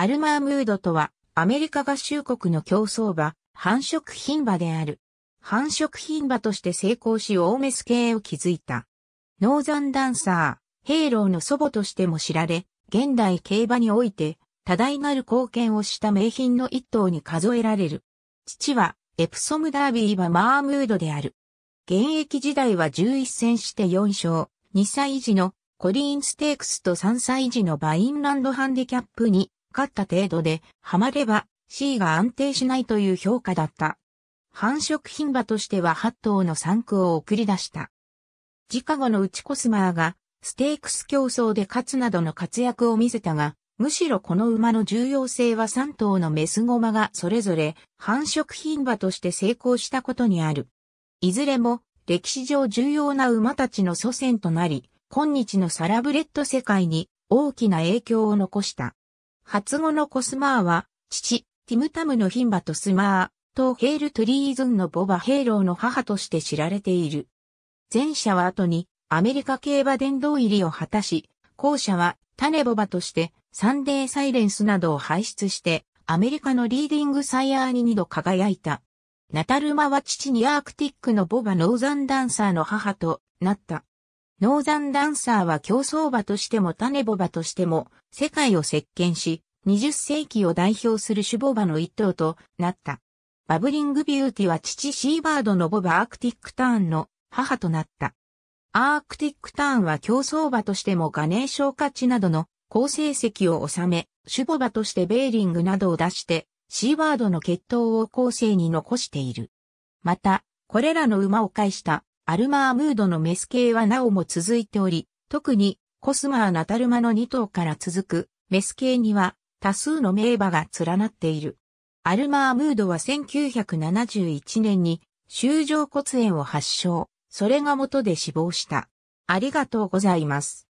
アルマームードとは、アメリカ合衆国の競争馬、繁殖品馬である。繁殖品馬として成功しオーメス系を築いた。ノーザンダンサー、ヘイローの祖母としても知られ、現代競馬において、多大なる貢献をした名品の一頭に数えられる。父は、エプソムダービー馬マームードである。現役時代は11戦して4勝、2歳児のコリーンステークスと3歳児のバインランドハンデキャップにかった程度で、ハマれば C が安定しないという評価だった。繁殖牝馬としては8頭の3区を送り出した。自家後のうちコスマーが、ステークス競争で勝つなどの活躍を見せたが、むしろこの馬の重要性は3頭のメスゴマがそれぞれ繁殖牝馬として成功したことにある。いずれも歴史上重要な馬たちの祖先となり、今日のサラブレッド世界に大きな影響を残した。初語のコスマーは、父、ティムタムのヒンバとスマー、とヘールトリーズンのボバヘイローの母として知られている。前者は後にアメリカ競馬殿堂入りを果たし、後者はタネボバとしてサンデーサイレンスなどを輩出してアメリカのリーディングサイヤーに二度輝いた。ナタルマは父にアークティックのボバノーザンダンサーの母となった。ノーザンダンサーは競争馬としても種ボ馬としても世界を席巻し、20世紀を代表する種ボ馬の一頭となった。バブリングビューティは父シーバードのボバアークティックターンの母となった。アークティックターンは競争馬としてもガネーショー勝ちなどの好成績を収め、種ボ馬としてベーリングなどを出して、シーバードの血統を後世に残している。また、これらの馬を介したアルマームードのメス系はなおも続いており、特にコスマーナタルマの2頭から続くメス系には多数の名馬が連なっている。アルマームードは1971年に終上骨炎を発症、それが元で死亡した。ありがとうございます。